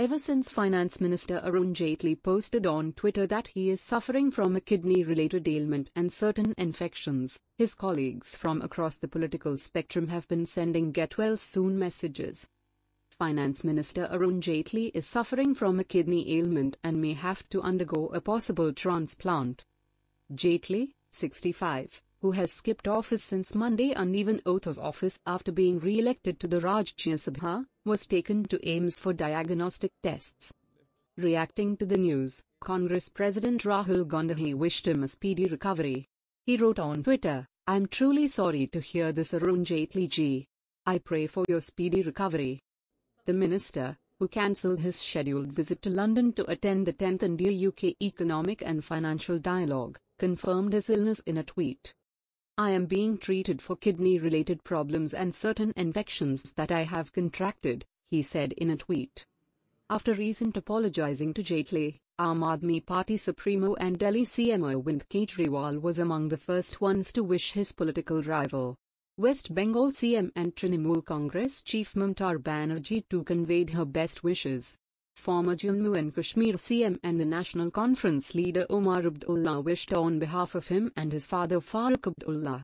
ever since Finance Minister Arun Jaitley posted on Twitter that he is suffering from a kidney related ailment and certain infections, his colleagues from across the political spectrum have been sending get well soon messages. Finance Minister Arun Jaitley is suffering from a kidney ailment and may have to undergo a possible transplant. Jaitley, 65, who has skipped office since Monday on even oath of office after being re-elected to the Rajya Sabha, was taken to Ames for diagnostic tests. Reacting to the news, Congress President Rahul Gandhi wished him a speedy recovery. He wrote on Twitter, I'm truly sorry to hear this Arun Jaitley ji. I pray for your speedy recovery. The minister, who cancelled his scheduled visit to London to attend the 10th India-UK Economic and Financial Dialogue, confirmed his illness in a tweet. I am being treated for kidney related problems and certain infections that I have contracted, he said in a tweet. After recent apologizing to Jaitley, Aam Aadmi Party Supremo and Delhi CMO Vind Kejriwal was among the first ones to wish his political rival, West Bengal CM and Trinamool Congress Chief Mamtar Banerjee too conveyed her best wishes. Former Jammu and Kashmir CM and the National Conference leader Omar Abdullah wished on behalf of him and his father Farooq Abdullah